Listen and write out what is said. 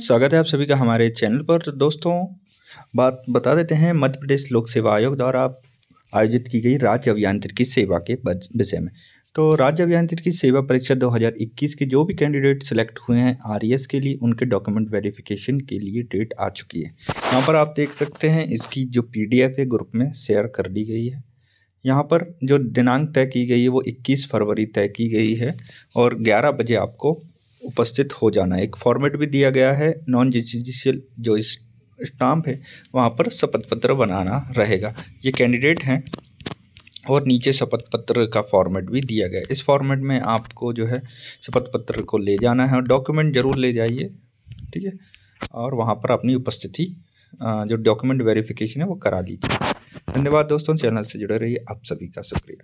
स्वागत है आप सभी का हमारे चैनल पर दोस्तों बात बता देते हैं मध्य प्रदेश लोक सेवा आयोग द्वारा आयोजित की गई राज्य अभियांत्रिकी सेवा के विषय में तो राज्य अभियांत्रिकी सेवा परीक्षा 2021 के जो भी कैंडिडेट सिलेक्ट हुए हैं आरईएस के लिए उनके डॉक्यूमेंट वेरिफिकेशन के लिए डेट आ चुकी है यहाँ पर आप देख सकते हैं इसकी जो पीडीएफ है ग्रुप में शेयर कर दी गई है यहाँ पर जो दिनांक तय की गई है वो 21 फरवरी तय की गई है और 11 बजे आपको उपस्थित हो जाना एक फॉर्मेट भी दिया गया है नॉन जुडिशियल जो स्टाम्प है वहाँ पर शपथ पत्र बनाना रहेगा ये कैंडिडेट हैं और नीचे शपथ पत्र का फॉर्मेट भी दिया गया इस फॉर्मेट में आपको जो है शपथ पत्र को ले जाना है और डॉक्यूमेंट ज़रूर ले जाइए ठीक है और वहाँ पर अपनी उपस्थिति जो डॉक्यूमेंट वेरिफिकेशन है वो करा लीजिए धन्यवाद दोस्तों चैनल से जुड़े रहिए आप सभी का शुक्रिया